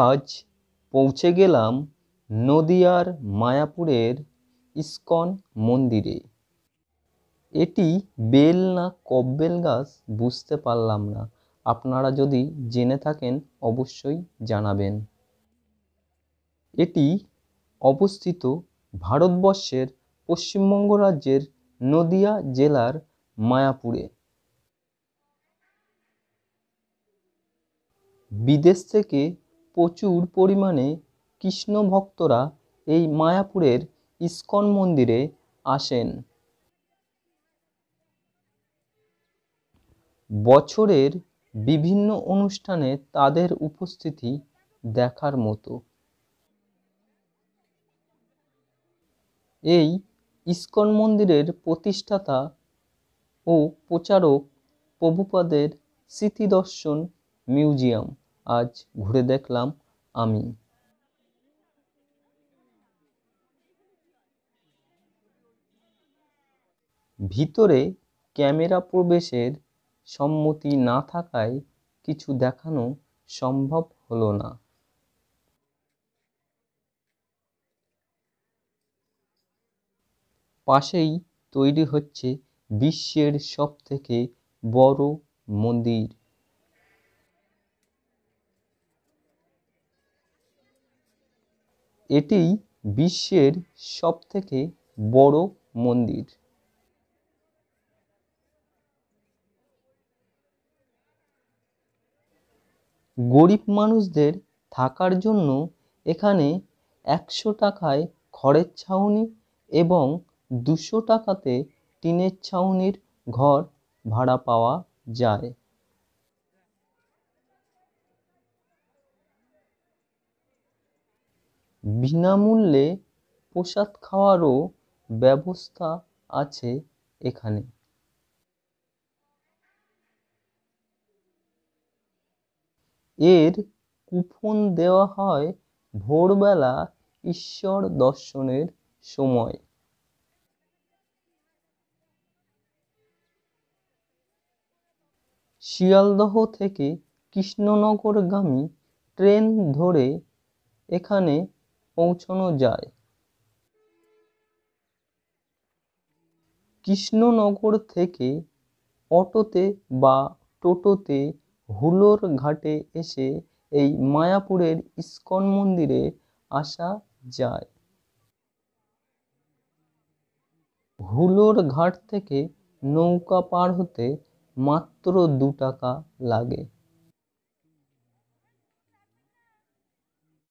আজ পৌঁছে গেলাম নদিয়ার মায়াপুরের ইস্কন মন্দিরে এটি বেল না কব্বেল গাছ বুঝতে পারলাম না আপনারা যদি জেনে থাকেন অবশ্যই জানাবেন এটি অবস্থিত ভারতবর্ষের পশ্চিমবঙ্গ রাজ্যের নদিয়া জেলার মায়াপুরে বিদেশ থেকে প্রচুর পরিমাণে কৃষ্ণ ভক্তরা এই মায়াপুরের ইস্কন মন্দিরে আসেন বছরের বিভিন্ন অনুষ্ঠানে তাদের উপস্থিতি দেখার মতো এই ইস্কন মন্দিরের প্রতিষ্ঠাতা ও প্রচারক প্রভুপাদের স্মৃতিদর্শন মিউজিয়াম আজ ঘুরে দেখলাম আমি ভিতরে ক্যামেরা প্রবেশের সম্মতি না থাকায় কিছু দেখানো সম্ভব হলো না পাশেই তৈরি হচ্ছে বিশ্বের সবথেকে বড় মন্দির এটিই বিশ্বের সবথেকে বড় মন্দির গরিব মানুষদের থাকার জন্য এখানে একশো টাকায় খড়ের ছাউনি এবং দুশো টাকাতে টিনের ছাউনির ঘর ভাড়া পাওয়া যায় বিনামূল্যে প্রসাদ খাওয়ারও ব্যবস্থা আছে এখানে এর কুপন দেওয়া হয় ভোরবেলা ঈশ্বর দর্শনের সময় শিয়ালদহ থেকে কৃষ্ণনগরগামী ট্রেন ধরে এখানে পৌঁছানো যায় কৃষ্ণনগর থেকে অটোতে বা টোটোতে হুলোর ঘাটে এসে এই মায়াপুরের ইস্কন মন্দিরে আসা যায় হুলোর ঘাট থেকে নৌকা পার হতে মাত্র দু টাকা লাগে